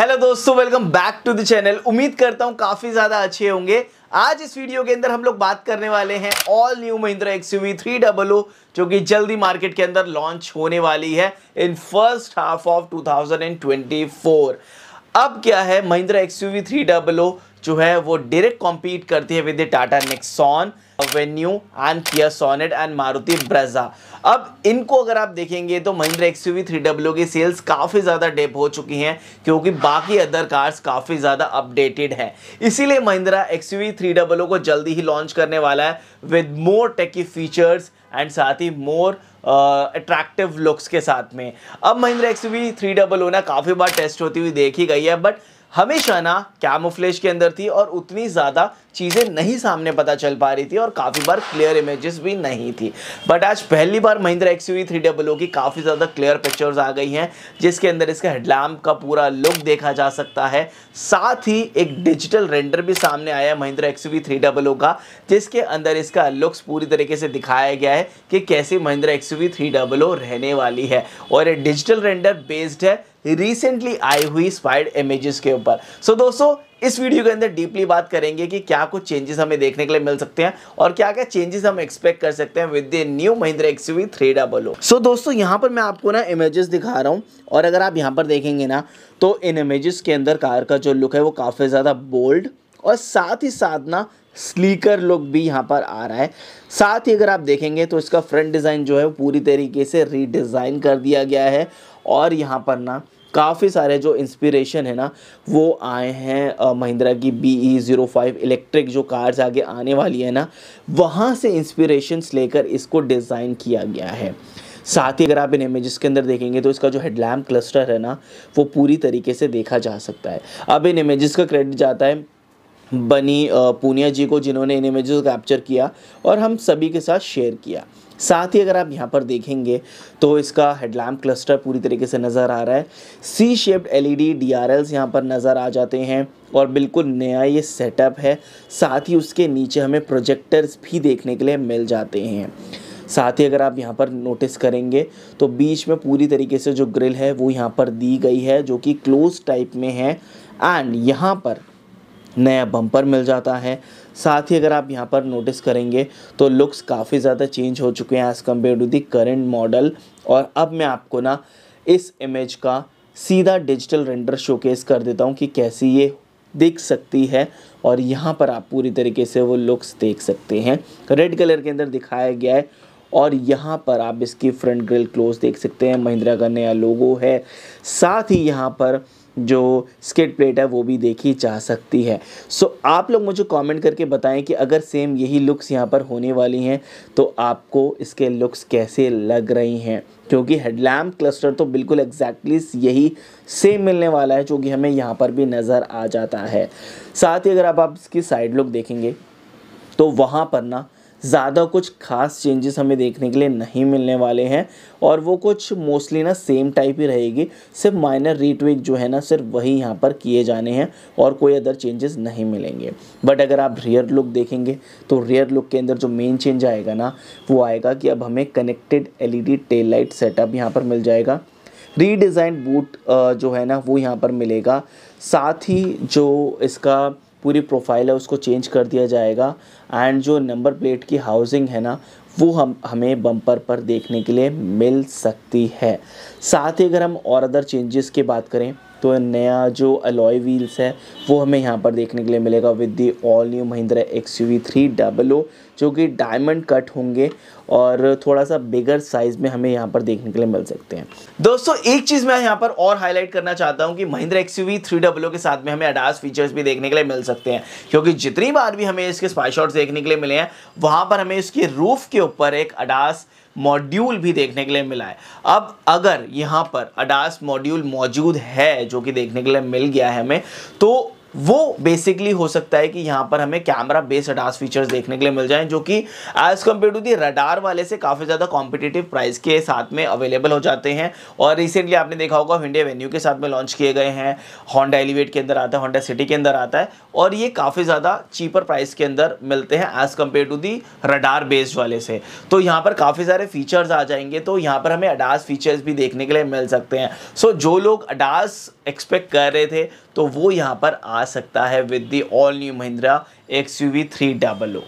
hello दोस्तों welcome back to the channel उम्मीद करता हूँ काफ़ी ज़्यादा अच्छे होंगे आज इस वीडियो के अंदर हम लोग बात करने वाले हैं all new Mahindra X U three double O जो कि जल्दी मार्केट के अंदर लॉन्च होने वाली है इन फर्स्ट हाफ ऑफ 2024 अब क्या है Mahindra X U three double O जो है वो डायरेक्ट कॉम्पीट करती है with Tata Nexon Venue and Kia Sonet and Maruti Brezza अब इनको अगर आप देखेंगे तो Mahindra X U three W की सेल्स काफ़ी ज़्यादा डेप हो चुकी हैं क्योंकि बाकी अदर कार्स काफ़ी ज़्यादा अपडेटेड हैं इसीलिए Mahindra X U three W को जल्दी ही लॉन्च करने वाला है with more techy features and साथ ही मोर अट्रैक्टिव लुक्स के साथ में अब Mahindra X V three double O ना काफ़ी बार टेस्ट होती हुई देखी गई है बट हमेशा ना कैमोफ्लेश के अंदर थी और उतनी ज़्यादा चीज़ें नहीं सामने पता चल पा रही थी और काफ़ी बार क्लियर इमेजेस भी नहीं थी बट आज पहली बार Mahindra X U three W की काफ़ी ज़्यादा क्लियर पिक्चर्स आ गई हैं जिसके अंदर इसके हेडलैम्प का पूरा लुक देखा जा सकता है साथ ही एक डिजिटल रेंडर भी सामने आया Mahindra X U three O का जिसके अंदर इसका लुक्स पूरी तरीके से दिखाया गया है कि कैसे Mahindra X U three O रहने वाली है और ये डिजिटल रेंडर बेस्ड है रिसेंटली आई हुई स्पाइड इमेजेस के ऊपर सो so, दोस्तों इस वीडियो के अंदर डीपली बात करेंगे कि क्या कुछ चेंजेस हमें देखने के लिए मिल सकते हैं और क्या क्या चेंजेस हम एक्सपेक्ट कर सकते हैं with the new Mahindra XUV three double O so दोस्तों यहाँ पर मैं आपको ना इमेजेस दिखा रहा हूँ और अगर आप यहाँ पर देखेंगे ना तो इन इमेजेस के अंदर कार का जो लुक है वो काफ़ी ज़्यादा बोल्ड और साथ ही साथ ना स्लीकर लुक भी यहाँ पर आ रहा है साथ ही अगर आप देखेंगे तो इसका फ्रंट डिज़ाइन जो है वो पूरी तरीके से रीडिज़ाइन कर दिया गया है और यहाँ पर ना काफ़ी सारे जो इंस्पिरेशन है ना वो आए हैं महिंद्रा की B E e zero five electric जो कार्स आगे आने वाली है ना वहाँ से इंस्पिरेशंस लेकर इसको डिज़ाइन किया गया है साथ ही अगर आप इन इमेजेस के अंदर देखेंगे तो इसका जो हेडलैम्प क्लस्टर है ना वो पूरी तरीके से देखा जा सकता है अब इन इमेजेस का क्रेडिट जाता है बनी पूनिया जी को जिन्होंने इन इमेजेस को कैप्चर किया और हम सभी के साथ शेयर किया साथ ही अगर आप यहाँ पर देखेंगे तो इसका हेडलैम्प क्लस्टर पूरी तरीके से नज़र आ रहा है सी शेप्ड एलईडी एल्स यहाँ पर नज़र आ जाते हैं और बिल्कुल नया ये सेटअप है साथ ही उसके नीचे हमें प्रोजेक्टर्स भी देखने के लिए मिल जाते हैं साथ ही अगर आप यहाँ पर नोटिस करेंगे तो बीच में पूरी तरीके से जो ग्रिल है वो यहाँ पर दी गई है जो कि क्लोज टाइप में है एंड यहाँ पर नया बम्पर मिल जाता है साथ ही अगर आप यहाँ पर नोटिस करेंगे तो लुक्स काफ़ी ज़्यादा चेंज हो चुके हैं as compared to the current model और अब मैं आपको ना इस इमेज का सीधा डिजिटल रेंडर शोकेस कर देता हूँ कि कैसी ये दिख सकती है और यहाँ पर आप पूरी तरीके से वो लुक्स देख सकते हैं रेड कलर के अंदर दिखाया गया है और यहाँ पर आप इसकी फ्रंट ग्रिल क्लोज देख सकते हैं महिंद्रा का नया लोगो है साथ ही यहाँ पर जो स्केट प्लेट है वो भी देखी जा सकती है सो so, आप लोग मुझे कमेंट करके बताएं कि अगर सेम यही लुक्स यहाँ पर होने वाली हैं तो आपको इसके लुक्स कैसे लग रही हैं क्योंकि हेडलैम्प क्लस्टर तो बिल्कुल एग्जैक्टली exactly यही सेम मिलने वाला है जो कि हमें यहाँ पर भी नज़र आ जाता है साथ ही अगर आप, आप इसकी साइड लुक देखेंगे तो वहाँ पर ना ज़्यादा कुछ खास चेंजेस हमें देखने के लिए नहीं मिलने वाले हैं और वो कुछ मोस्टली ना सेम टाइप ही रहेगी सिर्फ माइनर रीट्विक जो है ना सिर्फ वही यहाँ पर किए जाने हैं और कोई अदर चेंजेस नहीं मिलेंगे बट अगर आप रियर लुक देखेंगे तो रियर लुक के अंदर जो मेन चेंज आएगा ना वो आएगा कि अब हमें connected L tail light setup यहाँ पर मिल जाएगा रीडिज़ाइन बूट जो है ना वो यहाँ पर मिलेगा साथ ही जो इसका पूरी प्रोफाइल है उसको चेंज कर दिया जाएगा एंड जो नंबर प्लेट की हाउसिंग है ना वो हम हमें बम्पर पर देखने के लिए मिल सकती है साथ ही अगर हम और अदर चेंजेस की बात करें तो नया जो अलॉय व्हील्स है वो हमें यहाँ पर देखने के लिए मिलेगा with the all new Mahindra X U V three double O जो कि डायमंड कट होंगे और थोड़ा सा बिगर साइज में हमें यहाँ पर देखने के लिए मिल सकते हैं दोस्तों एक चीज़ मैं यहाँ पर और हाईलाइट करना चाहता हूँ कि Mahindra X U V three double O के साथ में हमें अडास फीचर्स भी देखने के लिए मिल सकते हैं क्योंकि जितनी बार भी हमें इसके स्पाई शॉट्स देखने के लिए मिले हैं वहाँ पर हमें इसके रूफ के ऊपर एक अडास मॉड्यूल भी देखने के लिए मिला है अब अगर यहाँ पर अडास मॉड्यूल मौजूद है जो कि देखने के लिए मिल गया है हमें तो वो बेसिकली हो सकता है कि यहाँ पर हमें कैमरा बेस्ड अडास फीचर्स देखने के लिए मिल जाएं जो कि as compared to the radar वाले से काफ़ी ज़्यादा कॉम्पिटेटिव प्राइस के साथ में अवेलेबल हो जाते हैं और रिसेंटली आपने देखा होगा हिंडिया वेन्यू के साथ में लॉन्च किए गए हैं होंडा एलिवेट के अंदर आता है होंडा सिटी के अंदर आता है और ये काफ़ी ज़्यादा चीपर प्राइस के अंदर मिलते हैं as compared to the radar based वाले से तो यहाँ पर काफ़ी सारे फीचर्स आ जाएंगे तो यहाँ पर हमें अडास फीचर्स भी देखने के लिए मिल सकते हैं सो so, जो लोग अडास एक्सपेक्ट कर रहे थे तो वो यहाँ पर आ सकता है with the all new Mahindra X U V three double O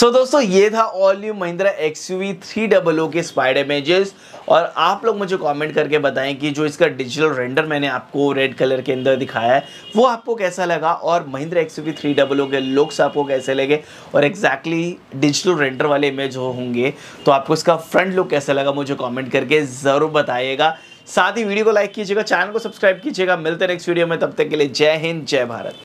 so दोस्तों ये था all new Mahindra X U V three double O के स्पाइड इमेजेस और आप लोग मुझे कमेंट करके बताएं कि जो इसका डिजिटल रेंडर मैंने आपको रेड कलर के अंदर दिखाया है वो आपको कैसा लगा और Mahindra X U V three double O के लुक्स आपको कैसे लगे और एग्जैक्टली डिजिटल रेंडर वाले इमेज होंगे तो आपको इसका फ्रंट लुक कैसा लगा मुझे कॉमेंट करके ज़रूर बताइएगा साथ ही वीडियो को लाइक कीजिएगा चैनल को सब्सक्राइब कीजिएगा मिलते नेक्स्ट वीडियो में तब तक के लिए जय हिंद जय भारत